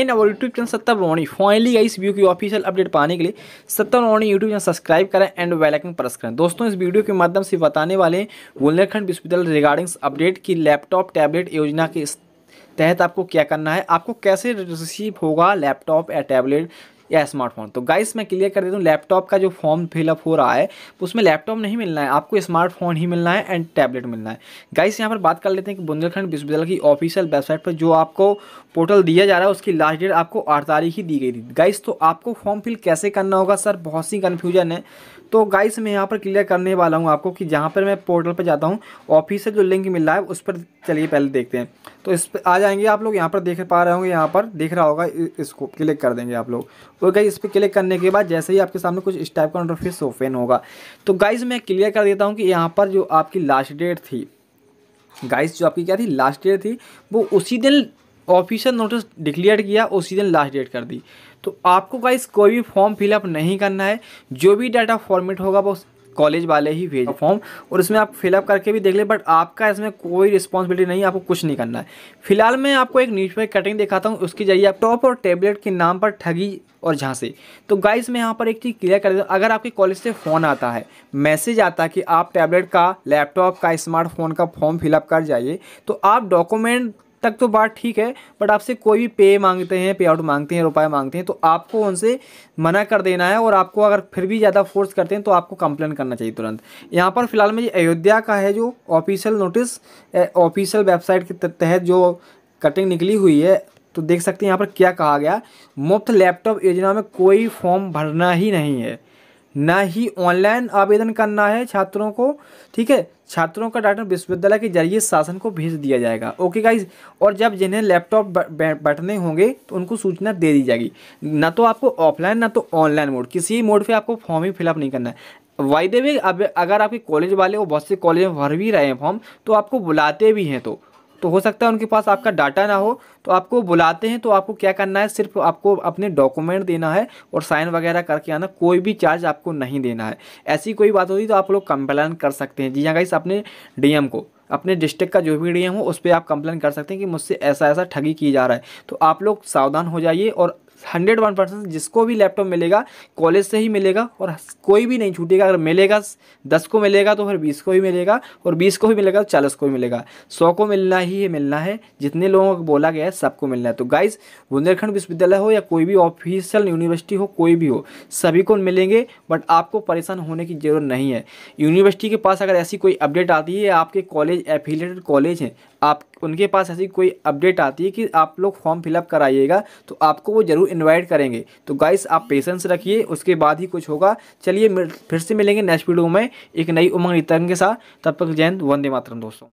इन अवर YouTube channel Satta Roni finally इस video की official update पाने के लिए Satta Roni YouTube channel subscribe करें एंड वेलाइकन प्रेस करें दोस्तों इस वीडियो के माध्यम से बताने वाले हैं बुंदेलखंड विश्वविद्यालय रिगार्डिंग अपडेट की लैपटॉप टैबलेट योजना के तहत आपको क्या करना है आपको कैसे रिसीव होगा लैपटॉप या टैबलेट या स्मार्टफोन तो गाइस मैं क्लियर कर देता हूँ लैपटॉप का जो फॉर्म फिलअप हो रहा है उसमें लैपटॉप नहीं मिलना है आपको स्मार्टफोन ही मिलना है एंड टैबलेट मिलना है गाइस यहाँ पर बात कर लेते हैं कि बुंदेलखंड विश्वविद्यालय की ऑफिशियल वेबसाइट पर जो आपको पोर्टल दिया जा रहा है उसकी लास्ट डेट आपको आठ तारीख ही दी गई थी गाइस तो आपको फॉर्म फिल कैसे करना होगा सर बहुत सी कन्फ्यूजन है तो गाइस मैं यहाँ पर क्लियर करने वाला हूँ आपको कि जहाँ पर मैं पोर्टल पर जाता हूँ ऑफिस से जो लिंक मिल रहा है उस पर चलिए पहले देखते हैं तो इस पर आ जाएंगे आप लोग यहाँ पर देख पा रहे होंगे यहाँ पर देख रहा होगा इसको क्लिक कर देंगे आप लोग और तो गाइस इस पर क्लिक करने के बाद जैसे ही आपके सामने कुछ इस टाइप का इंटरफेस ओपन होगा तो गाइज मैं क्लियर कर देता हूँ कि यहाँ पर जो आपकी लास्ट डेट थी गाइस जो आपकी क्या थी लास्ट डेट थी वो उसी दिन ऑफिशियल नोटिस डिक्लेयर किया उसी दिन लास्ट डेट कर दी तो आपको गाइस कोई भी फॉर्म फिलअप नहीं करना है जो भी डाटा फॉर्मेट होगा वो कॉलेज वाले ही भेज फॉर्म और इसमें आप फिलअप करके भी देख ले बट आपका इसमें कोई रिस्पॉन्सिबिलिटी नहीं आपको कुछ नहीं करना है फिलहाल मैं आपको एक न्यूज पेपर कटिंग दिखाता हूँ उसके जरिए आप टॉप और टेबलेट के नाम पर ठगी और से तो गाइस मैं यहाँ पर एक चीज़ क्लियर कर देता हूँ अगर आपके कॉलेज से फ़ोन आता है मैसेज आता है कि आप टैबलेट का लैपटॉप का स्मार्टफोन का फॉर्म फिलअप कर जाइए तो आप डॉक्यूमेंट तक तो बात ठीक है बट आपसे कोई भी पे मांगते हैं पे आउट मांगते हैं रुपए मांगते हैं तो आपको उनसे मना कर देना है और आपको अगर फिर भी ज़्यादा फोर्स करते हैं तो आपको कंप्लेन करना चाहिए तुरंत यहाँ पर फिलहाल में अयोध्या का है जो ऑफिशियल नोटिस ऑफिशियल वेबसाइट के तहत जो कटिंग निकली हुई है तो देख सकते हैं यहाँ पर क्या कहा गया मुफ्त लैपटॉप योजना में कोई फॉर्म भरना ही नहीं है ना ही ऑनलाइन आवेदन करना है छात्रों को ठीक है छात्रों का डाटा विश्वविद्यालय के जरिए शासन को भेज दिया जाएगा ओके गाइज और जब जिन्हें लैपटॉप बैठने होंगे तो उनको सूचना दे दी जाएगी ना तो आपको ऑफलाइन ना तो ऑनलाइन मोड किसी मोड पे आपको फॉर्म ही फिलअप नहीं करना है वाई दे अब अगर आपके कॉलेज वाले वो बहुत से कॉलेज में भर भी रहे हैं फॉर्म तो आपको बुलाते भी हैं तो तो हो सकता है उनके पास आपका डाटा ना हो तो आपको बुलाते हैं तो आपको क्या करना है सिर्फ आपको अपने डॉक्यूमेंट देना है और साइन वगैरह करके आना कोई भी चार्ज आपको नहीं देना है ऐसी कोई बात होती तो आप लोग कंप्लेन कर सकते हैं जी हाँ गाइस अपने डीएम को अपने डिस्ट्रिक्ट का जो भी डी हो उस पर आप कंप्लेन कर सकते हैं कि मुझसे ऐसा ऐसा ठगी की जा रहा है तो आप लोग सावधान हो जाइए और हंड्रेड वन परसेंट जिसको भी लैपटॉप मिलेगा कॉलेज से ही मिलेगा और कोई भी नहीं छूटेगा अगर मिलेगा दस को मिलेगा तो फिर बीस को ही मिलेगा और बीस को भी मिलेगा तो चालीस को भी मिलेगा सौ को मिलना ही है मिलना है जितने लोगों को बोला गया है सबको मिलना है तो गाइज बुंदेलखंड विश्वविद्यालय हो या कोई भी ऑफिशियल यूनिवर्सिटी हो कोई भी हो सभी को मिलेंगे बट आपको परेशान होने की ज़रूरत नहीं है यूनिवर्सिटी के पास अगर ऐसी कोई अपडेट आती है आपके कॉलेज एफिलेटेड कॉलेज हैं आप उनके पास ऐसी कोई अपडेट आती है कि आप लोग फॉर्म फिलअप कराइएगा तो आपको वो ज़रूर इन्वाइट करेंगे तो गाइस आप पेशेंस रखिए उसके बाद ही कुछ होगा चलिए फिर से मिलेंगे नेक्स्ट वीडियो में एक नई उमंग नीतंग के साथ तब तक जैन वंदे मातरम दोस्तों